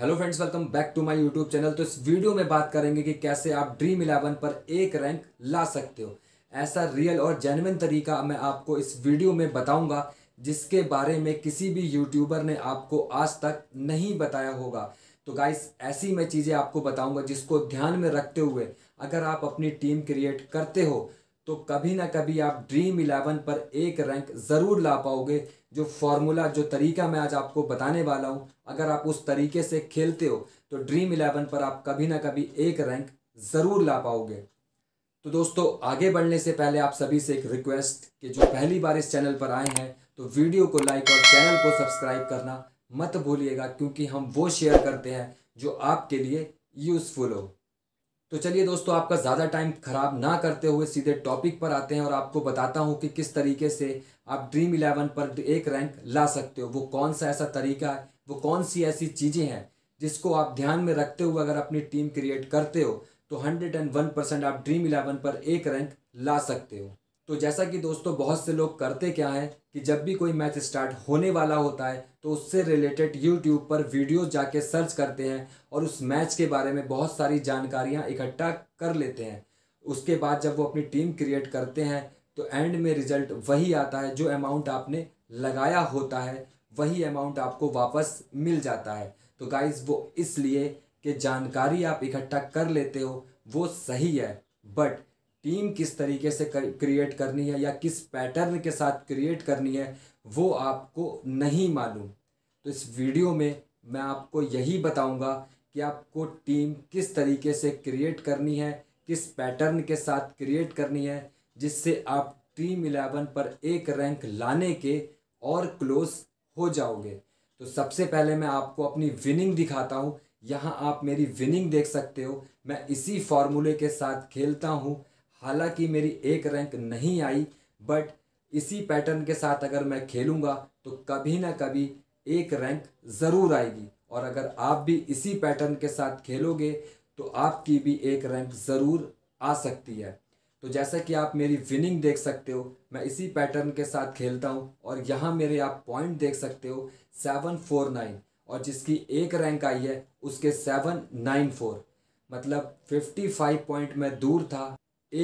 hello friends welcome back to my YouTube channel तो इस video में बात करेंगे कि कैसे आप ड्रीम इलेवन पर एक रैंक ला सकते हो ऐसा रियल और जेनविन तरीका मैं आपको इस वीडियो में बताऊंगा जिसके बारे में किसी भी यूट्यूबर ने आपको आज तक नहीं बताया होगा तो गाइस ऐसी मैं चीज़ें आपको बताऊंगा जिसको ध्यान में रखते हुए अगर आप अपनी टीम क्रिएट करते हो तो कभी ना कभी आप ड्रीम इलेवन पर एक रैंक ज़रूर ला पाओगे जो फॉर्मूला जो तरीका मैं आज आपको बताने वाला हूँ अगर आप उस तरीके से खेलते हो तो ड्रीम इलेवन पर आप कभी ना कभी एक रैंक ज़रूर ला पाओगे तो दोस्तों आगे बढ़ने से पहले आप सभी से एक रिक्वेस्ट कि जो पहली बार इस चैनल पर आए हैं तो वीडियो को लाइक और चैनल को सब्सक्राइब करना मत भूलिएगा क्योंकि हम वो शेयर करते हैं जो आपके लिए यूज़फुल हो तो चलिए दोस्तों आपका ज़्यादा टाइम ख़राब ना करते हुए सीधे टॉपिक पर आते हैं और आपको बताता हूँ कि किस तरीके से आप ड्रीम इलेवन पर एक रैंक ला सकते हो वो कौन सा ऐसा तरीका है वो कौन सी ऐसी चीज़ें हैं जिसको आप ध्यान में रखते हुए अगर अपनी टीम क्रिएट करते हो तो हंड्रेड एंड वन परसेंट आप ड्रीम इलेवन पर एक रैंक ला सकते हो तो जैसा कि दोस्तों बहुत से लोग करते क्या हैं कि जब भी कोई मैच स्टार्ट होने वाला होता है तो उससे रिलेटेड यूट्यूब पर वीडियो जाके सर्च करते हैं और उस मैच के बारे में बहुत सारी जानकारियाँ इकट्ठा कर लेते हैं उसके बाद जब वो अपनी टीम क्रिएट करते हैं तो एंड में रिजल्ट वही आता है जो अमाउंट आपने लगाया होता है वही अमाउंट आपको वापस मिल जाता है तो गाइज वो इसलिए कि जानकारी आप इकट्ठा कर लेते हो वो सही है बट टीम किस तरीके से क्रिएट करनी है या किस पैटर्न के साथ क्रिएट करनी है वो आपको नहीं मालूम तो इस वीडियो में मैं आपको यही बताऊंगा कि आपको टीम किस तरीके से क्रिएट करनी है किस पैटर्न के साथ क्रिएट करनी है जिससे आप टीम इलेवन पर एक रैंक लाने के और क्लोज हो जाओगे तो सबसे पहले मैं आपको अपनी विनिंग दिखाता हूँ यहाँ आप मेरी विनिंग देख सकते हो मैं इसी फॉर्मूले के साथ खेलता हूँ हालांकि मेरी एक रैंक नहीं आई बट इसी पैटर्न के साथ अगर मैं खेलूँगा तो कभी ना कभी एक रैंक ज़रूर आएगी और अगर आप भी इसी पैटर्न के साथ खेलोगे तो आपकी भी एक रैंक ज़रूर आ सकती है तो जैसा कि आप मेरी विनिंग देख सकते हो मैं इसी पैटर्न के साथ खेलता हूँ और यहाँ मेरे आप पॉइंट देख सकते हो सेवन फोर नाइन और जिसकी एक रैंक आई है उसके सेवन नाइन फोर मतलब फिफ्टी फाइव पॉइंट मैं दूर था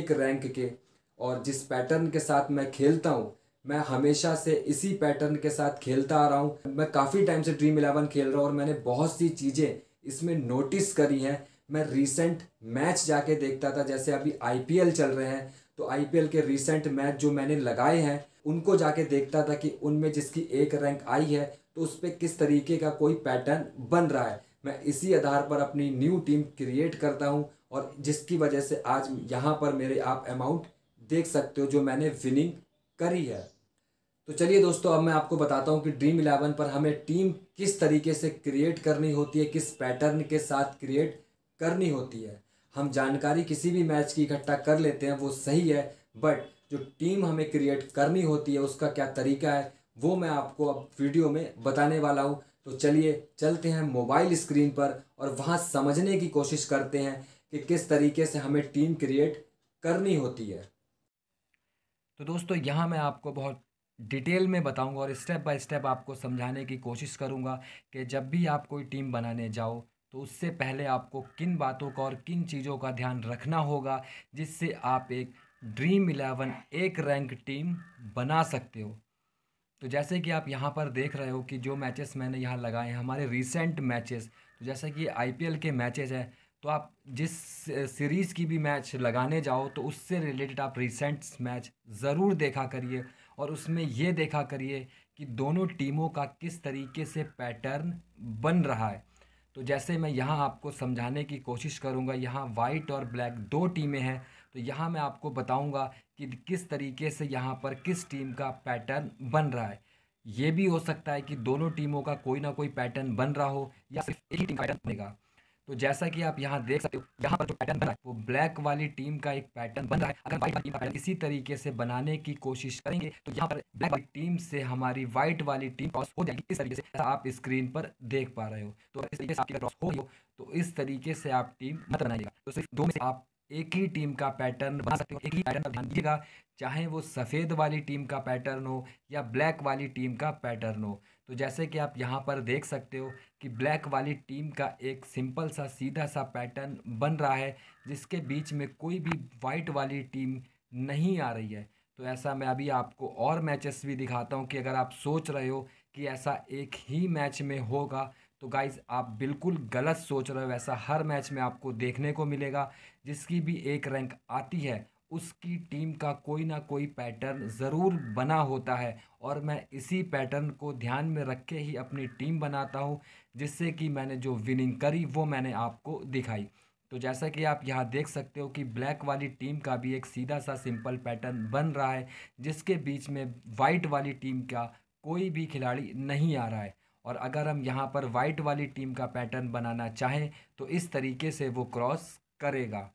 एक रैंक के और जिस पैटर्न के साथ मैं खेलता हूँ मैं हमेशा से इसी पैटर्न के साथ खेलता आ रहा हूँ मैं काफ़ी टाइम से ड्रीम इलेवन खेल रहा हूँ और मैंने बहुत सी चीज़ें इसमें नोटिस करी हैं मैं रिसेंट मैच जाके देखता था जैसे अभी आईपीएल चल रहे हैं तो आईपीएल के रिसेंट मैच जो मैंने लगाए हैं उनको जाके देखता था कि उनमें जिसकी एक रैंक आई है तो उस पर किस तरीके का कोई पैटर्न बन रहा है मैं इसी आधार पर अपनी न्यू टीम क्रिएट करता हूँ और जिसकी वजह से आज यहाँ पर मेरे आप अमाउंट देख सकते हो जो मैंने विनिंग करी है तो चलिए दोस्तों अब मैं आपको बताता हूँ कि ड्रीम इलेवन पर हमें टीम किस तरीके से क्रिएट करनी होती है किस पैटर्न के साथ क्रिएट करनी होती है हम जानकारी किसी भी मैच की इकट्ठा कर लेते हैं वो सही है बट जो टीम हमें क्रिएट करनी होती है उसका क्या तरीका है वो मैं आपको अब वीडियो में बताने वाला हूँ तो चलिए चलते हैं मोबाइल स्क्रीन पर और वहाँ समझने की कोशिश करते हैं कि किस तरीके से हमें टीम क्रिएट करनी होती है तो दोस्तों यहाँ मैं आपको बहुत डिटेल में बताऊंगा और स्टेप बाय स्टेप आपको समझाने की कोशिश करूंगा कि जब भी आप कोई टीम बनाने जाओ तो उससे पहले आपको किन बातों का और किन चीज़ों का ध्यान रखना होगा जिससे आप एक ड्रीम इलेवन एक रैंक टीम बना सकते हो तो जैसे कि आप यहाँ पर देख रहे हो कि जो मैचेस मैंने यहाँ लगाए हैं हमारे रिसेंट मैचेस तो जैसे कि आईपीएल के मैचेस हैं तो आप जिस सीरीज़ की भी मैच लगाने जाओ तो उससे रिलेटेड आप रिसेंट मैच ज़रूर देखा करिए और उसमें ये देखा करिए कि दोनों टीमों का किस तरीके से पैटर्न बन रहा है तो जैसे मैं यहाँ आपको समझाने की कोशिश करूँगा यहाँ वाइट और ब्लैक दो टीमें हैं तो यहाँ मैं आपको बताऊँगा कि किस तरीके से यहाँ पर किस टीम का पैटर्न बन रहा है ये भी हो सकता है कि दोनों टीमों का कोई ना कोई पैटर्न बन रहा हो या सिर्फ एक ही टीम पैटर्न बनेगा तो जैसा कि आप यहाँ देख सकते हो यहाँ पर जो पैटर्न बना है वो ब्लैक वाली टीम का एक पैटर्न बन रहा है अगर वाइट वाली पैटर्न इसी तरीके से बनाने की कोशिश करेंगे तो यहाँ पर ब्लैक वाली टीम से हमारी व्हाइट वाली टीम क्रॉस हो जाएगी इस तरीके से आप स्क्रीन पर देख पा रहे हो तो इस तरीके से आपकी क्रॉस हो तो इस तरीके से आप टीम मत बनाइएगा तो सिर्फ दो में से आप एक ही टीम का पैटर्न बना सकते हो एक ही पैटर्न पर ध्यान दीजिएगा चाहे वो सफ़ेद वाली टीम का पैटर्न हो या ब्लैक वाली टीम का पैटर्न हो तो जैसे कि आप यहाँ पर देख सकते हो कि ब्लैक वाली टीम का एक सिंपल सा सीधा सा पैटर्न बन रहा है जिसके बीच में कोई भी वाइट वाली टीम नहीं आ रही है तो ऐसा मैं अभी आपको और मैचेस भी दिखाता हूँ कि अगर आप सोच रहे हो कि ऐसा एक ही मैच में होगा तो गाइज आप बिल्कुल गलत सोच रहे हो ऐसा हर मैच में आपको देखने को मिलेगा जिसकी भी एक रैंक आती है उसकी टीम का कोई ना कोई पैटर्न ज़रूर बना होता है और मैं इसी पैटर्न को ध्यान में रख के ही अपनी टीम बनाता हूँ जिससे कि मैंने जो विनिंग करी वो मैंने आपको दिखाई तो जैसा कि आप यहाँ देख सकते हो कि ब्लैक वाली टीम का भी एक सीधा सा सिंपल पैटर्न बन रहा है जिसके बीच में वाइट वाली टीम का कोई भी खिलाड़ी नहीं आ रहा है और अगर हम यहाँ पर वाइट वाली टीम का पैटर्न बनाना चाहें तो इस तरीके से वो क्रॉस करेगा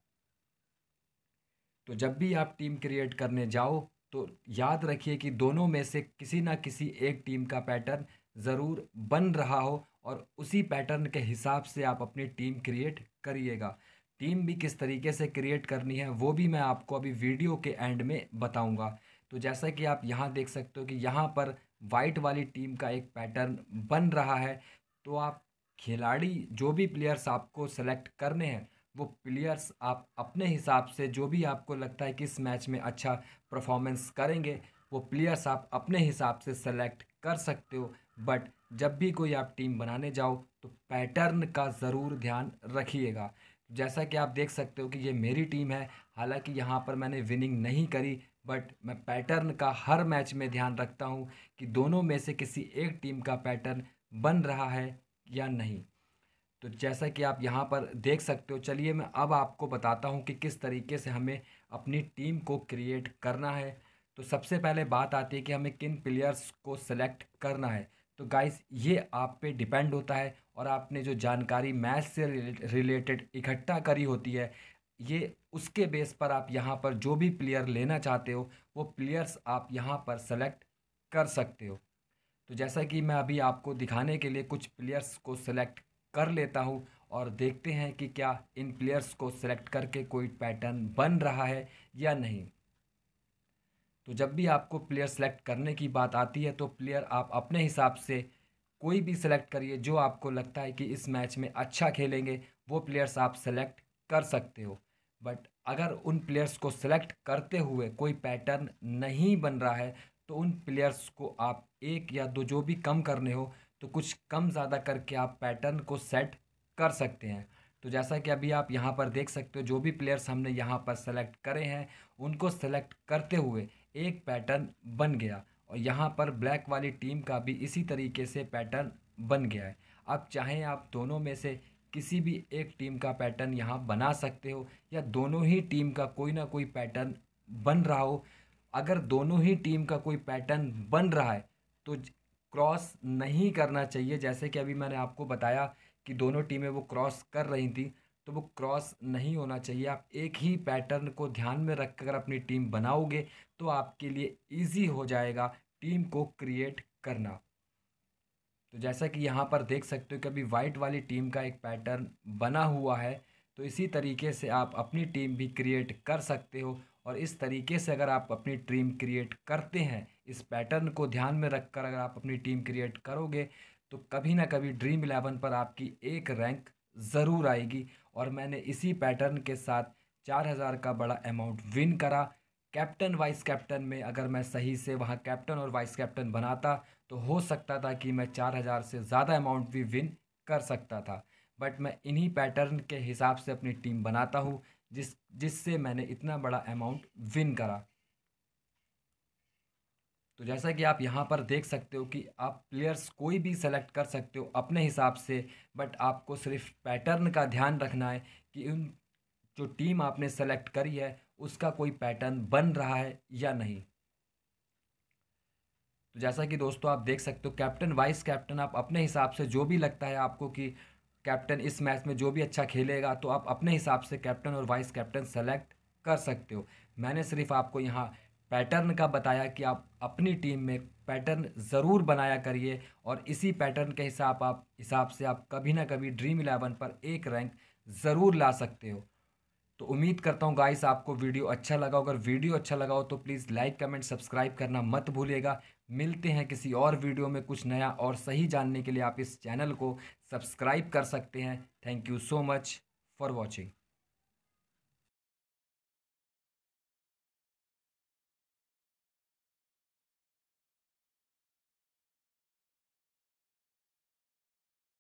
तो जब भी आप टीम क्रिएट करने जाओ तो याद रखिए कि दोनों में से किसी ना किसी एक टीम का पैटर्न ज़रूर बन रहा हो और उसी पैटर्न के हिसाब से आप अपनी टीम क्रिएट करिएगा टीम भी किस तरीके से क्रिएट करनी है वो भी मैं आपको अभी वीडियो के एंड में बताऊंगा तो जैसा कि आप यहाँ देख सकते हो कि यहाँ पर वाइट वाली टीम का एक पैटर्न बन रहा है तो आप खिलाड़ी जो भी प्लेयर्स आपको सेलेक्ट करने हैं वो प्लेयर्स आप अपने हिसाब से जो भी आपको लगता है कि इस मैच में अच्छा परफॉर्मेंस करेंगे वो प्लेयर्स आप अपने हिसाब से सेलेक्ट कर सकते हो बट जब भी कोई आप टीम बनाने जाओ तो पैटर्न का ज़रूर ध्यान रखिएगा जैसा कि आप देख सकते हो कि ये मेरी टीम है हालांकि यहाँ पर मैंने विनिंग नहीं करी बट मैं पैटर्न का हर मैच में ध्यान रखता हूँ कि दोनों में से किसी एक टीम का पैटर्न बन रहा है या नहीं तो जैसा कि आप यहाँ पर देख सकते हो चलिए मैं अब आपको बताता हूँ कि किस तरीके से हमें अपनी टीम को क्रिएट करना है तो सबसे पहले बात आती है कि हमें किन प्लेयर्स को सेलेक्ट करना है तो गाइस ये आप पे डिपेंड होता है और आपने जो जानकारी मैच से रिलेटेड इकट्ठा करी होती है ये उसके बेस पर आप यहाँ पर जो भी प्लेयर लेना चाहते हो वो प्लेयर्स आप यहाँ पर सेलेक्ट कर सकते हो तो जैसा कि मैं अभी आपको दिखाने के लिए कुछ प्लेयर्स को सेलेक्ट कर लेता हूँ और देखते हैं कि क्या इन प्लेयर्स को सिलेक्ट करके कोई पैटर्न बन रहा है या नहीं तो जब भी आपको प्लेयर सेलेक्ट करने की बात आती है तो प्लेयर आप अपने हिसाब से कोई भी सिलेक्ट करिए जो आपको लगता है कि इस मैच में अच्छा खेलेंगे वो प्लेयर्स आप सेलेक्ट कर सकते हो बट अगर उन प्लेयर्स को सेलेक्ट करते हुए कोई पैटर्न नहीं बन रहा है तो उन प्लेयर्स को आप एक या दो जो भी कम करने हो तो कुछ कम ज़्यादा करके आप पैटर्न को सेट कर सकते हैं तो जैसा कि अभी आप यहाँ पर देख सकते हो जो भी प्लेयर्स हमने यहाँ पर सेलेक्ट करे हैं उनको सेलेक्ट करते हुए एक पैटर्न बन गया और यहाँ पर ब्लैक वाली टीम का भी इसी तरीके से पैटर्न बन गया है अब चाहें आप दोनों में से किसी भी एक टीम का पैटर्न यहाँ बना सकते हो या दोनों ही टीम का कोई ना कोई पैटर्न बन रहा हो अगर दोनों ही टीम का कोई पैटर्न बन रहा है तो क्रॉस नहीं करना चाहिए जैसे कि अभी मैंने आपको बताया कि दोनों टीमें वो क्रॉस कर रही थी तो वो क्रॉस नहीं होना चाहिए आप एक ही पैटर्न को ध्यान में रख कर अपनी टीम बनाओगे तो आपके लिए इजी हो जाएगा टीम को क्रिएट करना तो जैसा कि यहाँ पर देख सकते हो कि अभी वाइट वाली टीम का एक पैटर्न बना हुआ है तो इसी तरीके से आप अपनी टीम भी क्रिएट कर सकते हो और इस तरीके से अगर आप अपनी टीम क्रिएट करते हैं इस पैटर्न को ध्यान में रखकर अगर आप अपनी टीम क्रिएट करोगे तो कभी ना कभी ड्रीम इलेवन पर आपकी एक रैंक ज़रूर आएगी और मैंने इसी पैटर्न के साथ चार हज़ार का बड़ा अमाउंट विन करा कैप्टन वाइस कैप्टन में अगर मैं सही से वहाँ कैप्टन और वाइस कैप्टन बनाता तो हो सकता था कि मैं चार हज़ार से ज़्यादा अमाउंट भी विन कर सकता था बट मैं इन्हीं पैटर्न के हिसाब से अपनी टीम बनाता हूँ जिस जिससे मैंने इतना बड़ा अमाउंट विन करा तो जैसा कि आप यहाँ पर देख सकते हो कि आप प्लेयर्स कोई भी सेलेक्ट कर सकते हो अपने हिसाब से बट आपको सिर्फ पैटर्न का ध्यान रखना है कि उन जो टीम आपने सेलेक्ट करी है उसका कोई पैटर्न बन रहा है या नहीं तो जैसा कि दोस्तों आप देख सकते हो कैप्टन वाइस कैप्टन आप अपने हिसाब से जो भी लगता है आपको कि कैप्टन इस मैच में जो भी अच्छा खेलेगा तो आप अपने हिसाब से कैप्टन और वाइस कैप्टन सेलेक्ट कर सकते हो मैंने सिर्फ आपको यहाँ पैटर्न का बताया कि आप अपनी टीम में पैटर्न ज़रूर बनाया करिए और इसी पैटर्न के हिसाब आप हिसाब से आप कभी ना कभी ड्रीम इलेवन पर एक रैंक ज़रूर ला सकते हो तो उम्मीद करता हूँ गाइस आपको वीडियो अच्छा लगा अगर वीडियो अच्छा लगा हो तो प्लीज़ लाइक कमेंट सब्सक्राइब करना मत भूलिएगा मिलते हैं किसी और वीडियो में कुछ नया और सही जानने के लिए आप इस चैनल को सब्सक्राइब कर सकते हैं thank you so much for watching